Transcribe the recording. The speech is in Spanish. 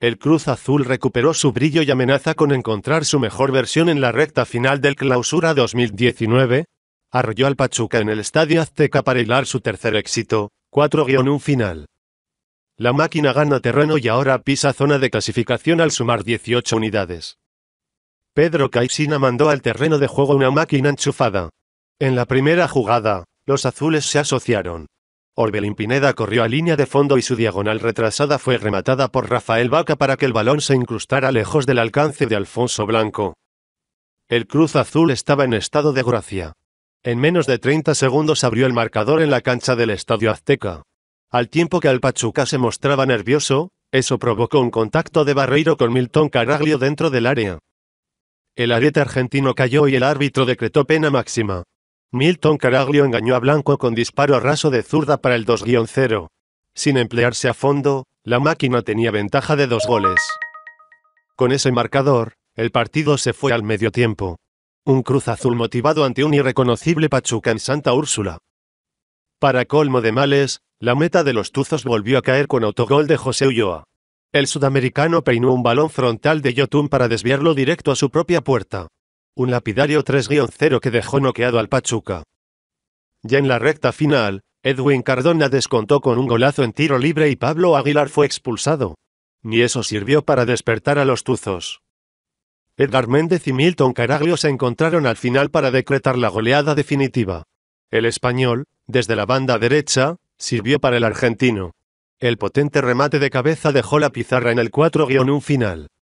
El Cruz Azul recuperó su brillo y amenaza con encontrar su mejor versión en la recta final del Clausura 2019. Arrolló al Pachuca en el Estadio Azteca para hilar su tercer éxito, 4-1 final. La máquina gana terreno y ahora pisa zona de clasificación al sumar 18 unidades. Pedro Caixina mandó al terreno de juego una máquina enchufada. En la primera jugada, los azules se asociaron, Orbelín Pineda corrió a línea de fondo y su diagonal retrasada fue rematada por Rafael Vaca para que el balón se incrustara lejos del alcance de Alfonso Blanco. El Cruz Azul estaba en estado de gracia. En menos de 30 segundos abrió el marcador en la cancha del Estadio Azteca. Al tiempo que Alpachuca Pachuca se mostraba nervioso, eso provocó un contacto de Barreiro con Milton Caraglio dentro del área. El arete argentino cayó y el árbitro decretó pena máxima. Milton Caraglio engañó a Blanco con disparo a raso de zurda para el 2-0. Sin emplearse a fondo, la máquina tenía ventaja de dos goles. Con ese marcador, el partido se fue al medio tiempo. Un Cruz Azul motivado ante un irreconocible Pachuca en Santa Úrsula. Para colmo de males, la meta de los Tuzos volvió a caer con autogol de José Ulloa. El sudamericano peinó un balón frontal de Yotun para desviarlo directo a su propia puerta un lapidario 3-0 que dejó noqueado al Pachuca. Ya en la recta final, Edwin Cardona descontó con un golazo en tiro libre y Pablo Aguilar fue expulsado. Ni eso sirvió para despertar a los tuzos. Edgar Méndez y Milton Caraglio se encontraron al final para decretar la goleada definitiva. El español, desde la banda derecha, sirvió para el argentino. El potente remate de cabeza dejó la pizarra en el 4-1 final.